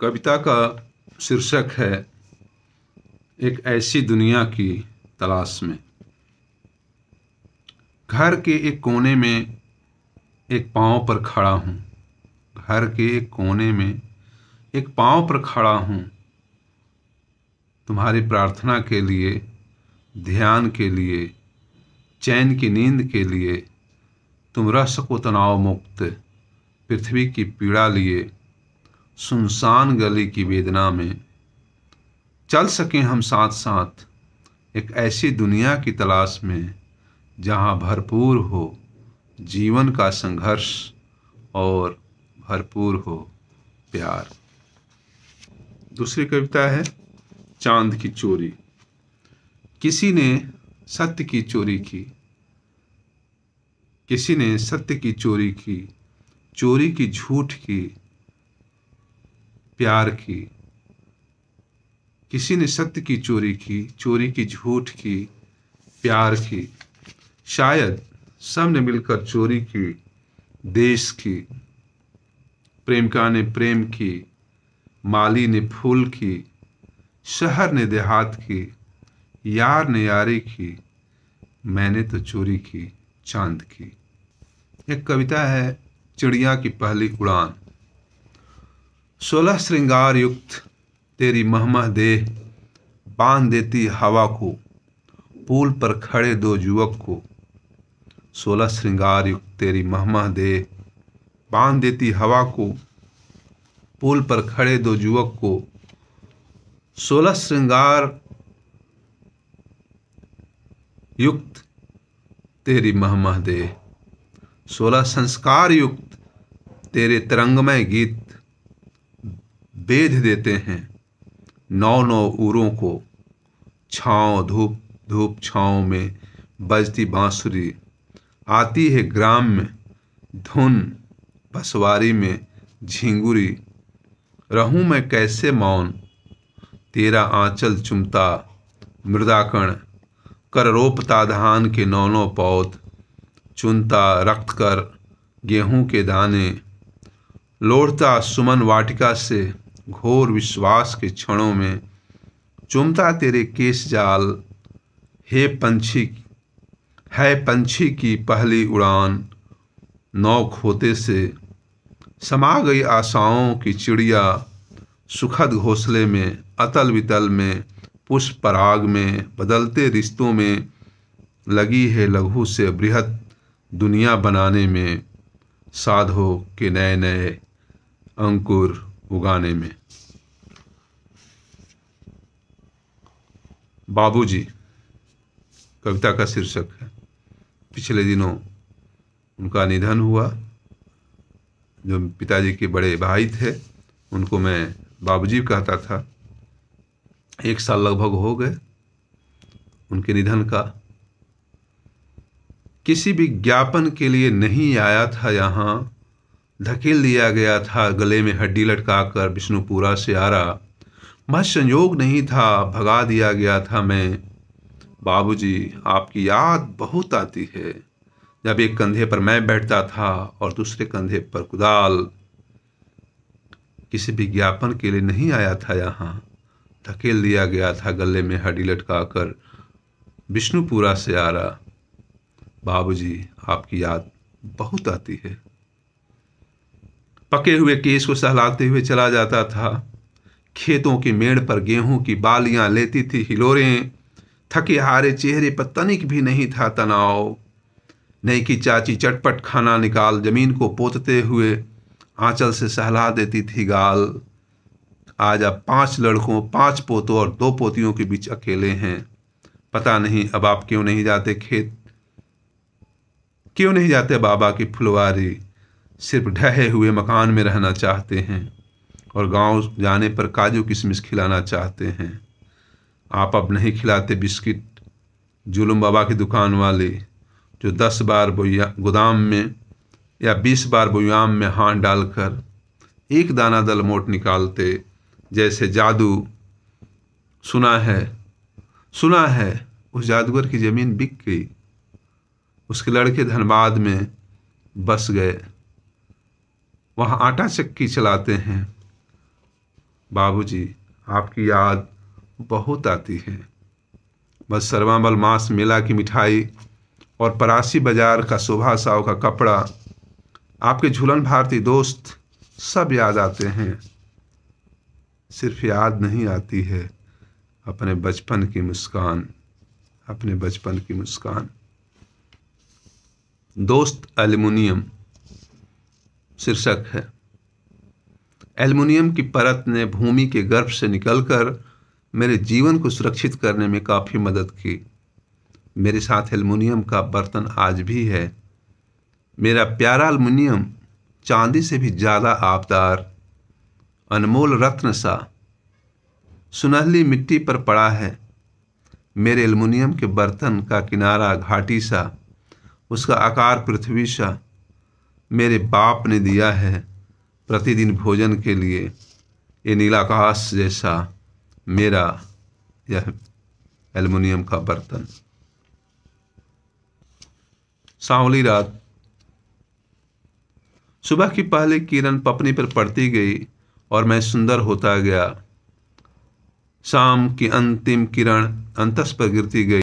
कविता का शीर्षक है एक ऐसी दुनिया की तलाश में घर के एक कोने में एक पाँव पर खड़ा हूँ घर के एक कोने में एक पाँव पर खड़ा हूँ तुम्हारी प्रार्थना के लिए ध्यान के लिए चैन की नींद के लिए तुम रह सको तनाव मुक्त पृथ्वी की पीड़ा लिए सुनसान गली की वेदना में चल सकें हम साथ साथ एक ऐसी दुनिया की तलाश में जहां भरपूर हो जीवन का संघर्ष और भरपूर हो प्यार दूसरी कविता है चांद की चोरी किसी ने सत्य की चोरी की किसी ने सत्य की चोरी की चोरी की झूठ की प्यार की किसी ने सत्य की चोरी की चोरी की झूठ की प्यार की शायद सब ने मिलकर चोरी की देश की प्रेमिका ने प्रेम की माली ने फूल की शहर ने देहात की यार ने यारी की मैंने तो चोरी की चांद की एक कविता है चिड़िया की पहली उड़ान सोलह श्रृंगार युक्त तेरी महमा देह बांध देती हवा को पुल पर खड़े दो युवक को सोलह श्रृंगार युक्त तेरी महमा देह बांध देती हवा को पुल पर खड़े दो युवक को सोलह श्रृंगार युक्त तेरी महमा देह सोलह संस्कार युक्त तेरे तरंगमय गीत बेध देते हैं नौ नौ ऊरों को छाँव धूप धूप छाँव में बजती बाँसुरी आती है ग्राम में धुन बसवारी में झिंगुरी रहूं मैं कैसे मौन तेरा आंचल चुमता मृदाकण कर रोपता धान के नौनों पौत चुनता रक्त कर गेहूं के दाने लोढ़ता सुमन वाटिका से घोर विश्वास के क्षणों में चुमता तेरे केस जाल हे पंछी है पंछी की पहली उड़ान नौ खोते से समा गई आशाओं की चिड़िया सुखद घोंसले में अतल वितल में पुष्प पराग में बदलते रिश्तों में लगी है लघु से बृहद दुनिया बनाने में साधो के नए नए अंकुर उगाने में बाबूजी कविता का शीर्षक है पिछले दिनों उनका निधन हुआ जो पिताजी के बड़े भाई थे उनको मैं बाबूजी कहता था एक साल लगभग हो गए उनके निधन का किसी भी ज्ञापन के लिए नहीं आया था यहाँ धकेल दिया गया था गले में हड्डी लटकाकर विष्णुपुरा से आरा मह संयोग नहीं था भगा दिया गया था मैं बाबूजी आपकी याद बहुत आती है जब एक कंधे पर मैं बैठता था और दूसरे कंधे पर कुदाल किसी विज्ञापन के लिए नहीं आया था यहाँ धकेल दिया गया था गले में हड्डी लटकाकर विष्णुपुरा से आ रहा बाबूजी आपकी याद बहुत आती है पके हुए केस को सहलाते हुए चला जाता था खेतों के मेड़ पर गेहूं की बालियां लेती थी हिलोरें थके हारे चेहरे पर तनिक भी नहीं था तनाव नई की चाची चटपट खाना निकाल जमीन को पोतते हुए आंचल से सहला देती थी गाल आज आप पांच लड़कों पांच पोतों और दो पोतियों के बीच अकेले हैं पता नहीं अब आप क्यों नहीं जाते खेत क्यों नहीं जाते बाबा की फुलवारी सिर्फ ढहे हुए मकान में रहना चाहते हैं और गांव जाने पर काजू किशमिश खिलाना चाहते हैं आप अब नहीं खिलाते बिस्किट जुलम बाबा की दुकान वाले जो दस बार गोदाम में या बीस बार बुयाम में हाथ डालकर एक दाना दल मोट निकालते जैसे जादू सुना है सुना है उस जादूगर की ज़मीन बिक गई उसके लड़के धनबाद में बस गए वहाँ आटा चक्की चलाते हैं बाबूजी आपकी याद बहुत आती है बस सर्वाबल मास मेला की मिठाई और परासी बाजार का शोभा साव का कपड़ा आपके झूलन भारती दोस्त सब याद आते हैं सिर्फ याद नहीं आती है अपने बचपन की मुस्कान अपने बचपन की मुस्कान दोस्त एल्युमिनियम शीर्षक है एल्युमिनियम की परत ने भूमि के गर्भ से निकलकर मेरे जीवन को सुरक्षित करने में काफ़ी मदद की मेरे साथ एल्युमिनियम का बर्तन आज भी है मेरा प्यारा एल्युमिनियम चांदी से भी ज़्यादा आबदार अनमोल रत्न सा सुनहली मिट्टी पर पड़ा है मेरे एल्युमिनियम के बर्तन का किनारा घाटी सा उसका आकार पृथ्वी सा मेरे बाप ने दिया है प्रतिदिन भोजन के लिए ये नीलाकाश जैसा मेरा यह एल्युमिनियम का बर्तन सांवली रात सुबह की पहली किरण पपनी पर पड़ती गई और मैं सुंदर होता गया शाम की अंतिम किरण अंतस पर गिरती गई